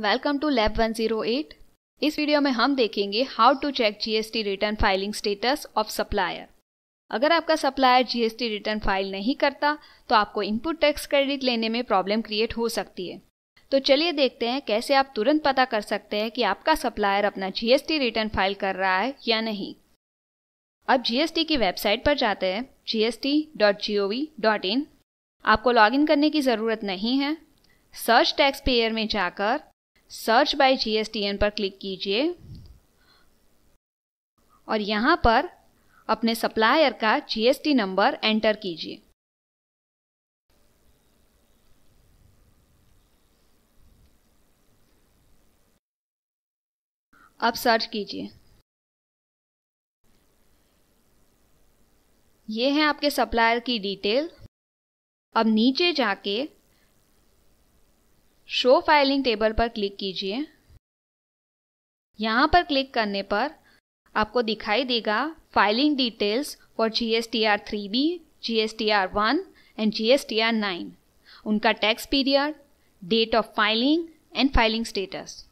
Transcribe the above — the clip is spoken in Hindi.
वेलकम टू लैब 108 इस वीडियो में हम देखेंगे how to check GST return filing status of supplier अगर आपका सप्लायर जीएसटी रिटर्न फाइल नहीं करता तो आपको इनपुट टैक्स क्रेडिट लेने में प्रॉब्लम क्रिएट हो सकती है तो चलिए देखते हैं कैसे आप तुरंत पता कर सकते हैं कि आपका सप्लायर अपना जीएसटी रिटर्न फाइल कर रहा है या नहीं अब जीएसटी की वेबसाइट पर जाते हैं gst.gov.in आपको लॉगिन करने की ज़रूरत नहीं है सर्च टैक्स पेयर में जाकर सर्च बाय जीएसटीएन पर क्लिक कीजिए और यहाँ पर अपने सप्लायर का जीएसटी नंबर एंटर कीजिए अब सर्च कीजिए ये है आपके सप्लायर की डिटेल अब नीचे जाके शो फाइलिंग टेबल पर क्लिक कीजिए यहाँ पर क्लिक करने पर आपको दिखाई देगा filing details for G S T R three B G S T R one and G S T R nine उनका tax period date of filing and filing status